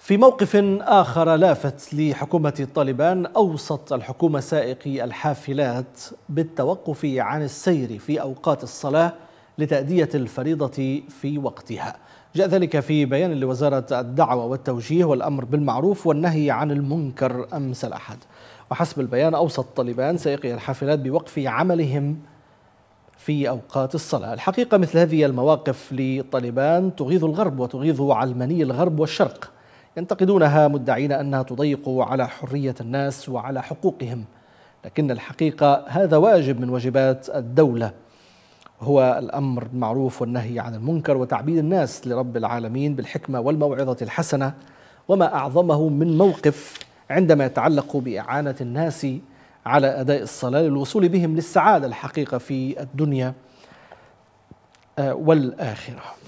في موقف آخر لافت لحكومة طالبان أوصت الحكومة سائقي الحافلات بالتوقف عن السير في أوقات الصلاة لتأدية الفريضة في وقتها جاء ذلك في بيان لوزارة الدعوة والتوجيه والأمر بالمعروف والنهي عن المنكر أمس الأحد وحسب البيان أوصت طالبان سائقي الحافلات بوقف عملهم في أوقات الصلاة الحقيقة مثل هذه المواقف لطالبان تغيظ الغرب وتغيظ علماني الغرب والشرق ينتقدونها مدعين أنها تضيق على حرية الناس وعلى حقوقهم لكن الحقيقة هذا واجب من واجبات الدولة هو الأمر بالمعروف والنهي عن المنكر وتعبيد الناس لرب العالمين بالحكمة والموعظة الحسنة وما أعظمه من موقف عندما يتعلق بإعانة الناس على أداء الصلاة للوصول بهم للسعادة الحقيقة في الدنيا آه، والآخرة